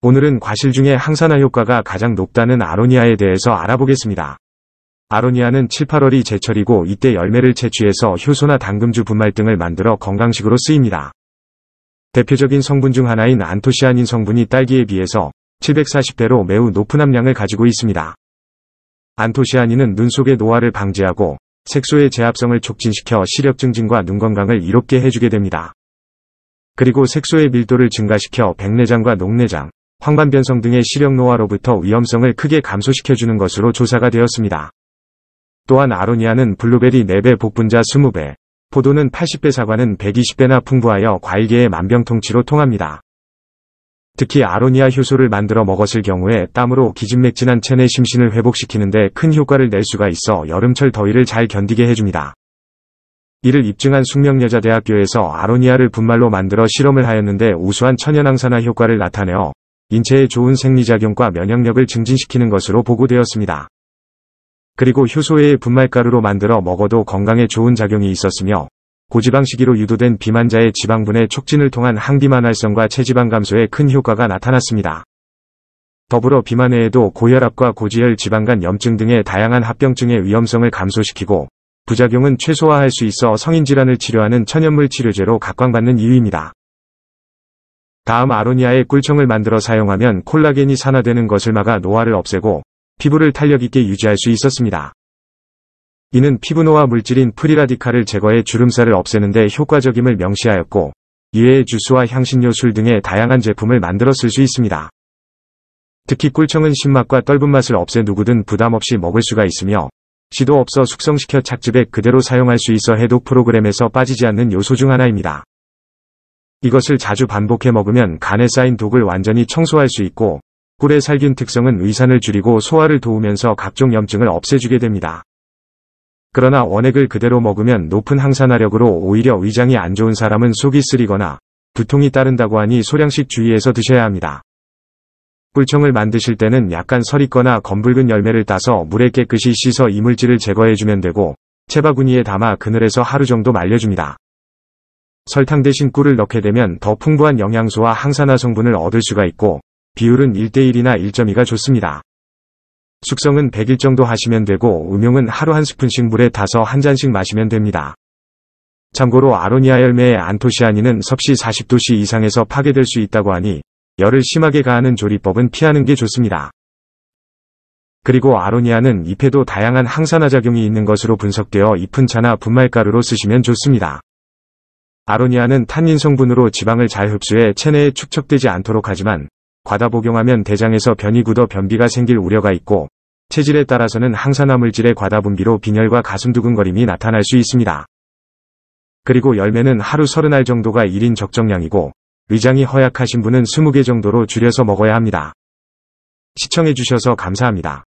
오늘은 과실 중에 항산화 효과가 가장 높다는 아로니아에 대해서 알아보겠습니다. 아로니아는 7, 8월이 제철이고 이때 열매를 채취해서 효소나 당금주 분말 등을 만들어 건강식으로 쓰입니다. 대표적인 성분 중 하나인 안토시아닌 성분이 딸기에 비해서 740배로 매우 높은 함량을 가지고 있습니다. 안토시아닌은 눈 속의 노화를 방지하고 색소의 제압성을 촉진시켜 시력 증진과 눈 건강을 이롭게 해주게 됩니다. 그리고 색소의 밀도를 증가시켜 백내장과 녹내장, 황반변성 등의 시력 노화로부터 위험성을 크게 감소시켜주는 것으로 조사가 되었습니다. 또한 아로니아는 블루베리 4배 복분자 20배, 포도는 80배 사과는 120배나 풍부하여 과일계의 만병통치로 통합니다. 특히 아로니아 효소를 만들어 먹었을 경우에 땀으로 기진맥진한 체내 심신을 회복시키는데 큰 효과를 낼 수가 있어 여름철 더위를 잘 견디게 해줍니다. 이를 입증한 숙명여자대학교에서 아로니아를 분말로 만들어 실험을 하였는데 우수한 천연항산화 효과를 나타내어 인체에 좋은 생리작용과 면역력을 증진시키는 것으로 보고되었습니다. 그리고 효소의 분말가루로 만들어 먹어도 건강에 좋은 작용이 있었으며 고지방식으로 유도된 비만자의 지방분해 촉진을 통한 항비만 활성과 체지방 감소에 큰 효과가 나타났습니다. 더불어 비만에에도 고혈압과 고지혈 지방간 염증 등의 다양한 합병증의 위험성을 감소시키고 부작용은 최소화할 수 있어 성인질환을 치료하는 천연물 치료제로 각광받는 이유입니다. 다음 아로니아의 꿀청을 만들어 사용하면 콜라겐이 산화되는 것을 막아 노화를 없애고 피부를 탄력있게 유지할 수 있었습니다. 이는 피부노화 물질인 프리라디칼을 제거해 주름살을 없애는데 효과적임을 명시하였고 이외에 주스와 향신료 술 등의 다양한 제품을 만들었을 수 있습니다. 특히 꿀청은 신맛과 떫은 맛을 없애 누구든 부담없이 먹을 수가 있으며 시도 없어 숙성시켜 착즙에 그대로 사용할 수 있어 해독 프로그램에서 빠지지 않는 요소 중 하나입니다. 이것을 자주 반복해 먹으면 간에 쌓인 독을 완전히 청소할 수 있고 꿀의 살균 특성은 위산을 줄이고 소화를 도우면서 각종 염증을 없애주게 됩니다. 그러나 원액을 그대로 먹으면 높은 항산화력으로 오히려 위장이 안 좋은 사람은 속이 쓰리거나 두통이 따른다고 하니 소량씩 주의해서 드셔야 합니다. 꿀청을 만드실 때는 약간 설익거나 검붉은 열매를 따서 물에 깨끗이 씻어 이물질을 제거해주면 되고 채바구니에 담아 그늘에서 하루 정도 말려줍니다. 설탕 대신 꿀을 넣게 되면 더 풍부한 영양소와 항산화 성분을 얻을 수가 있고 비율은 1대1이나 1.2가 좋습니다. 숙성은 100일 정도 하시면 되고 음용은 하루 한 스푼씩 물에 타서 한 잔씩 마시면 됩니다. 참고로 아로니아 열매의 안토시아닌은 섭씨 40도씨 이상에서 파괴될 수 있다고 하니 열을 심하게 가하는 조리법은 피하는 게 좋습니다. 그리고 아로니아는 잎에도 다양한 항산화 작용이 있는 것으로 분석되어 잎은 차나 분말가루로 쓰시면 좋습니다. 아로니아는 탄닌 성분으로 지방을 잘 흡수해 체내에 축적되지 않도록 하지만 과다 복용하면 대장에서 변이 굳어 변비가 생길 우려가 있고 체질에 따라서는 항산화물질의 과다 분비로 빈혈과 가슴 두근거림이 나타날 수 있습니다. 그리고 열매는 하루 30알 정도가 1인 적정량이고 위장이 허약하신 분은 20개 정도로 줄여서 먹어야 합니다. 시청해주셔서 감사합니다.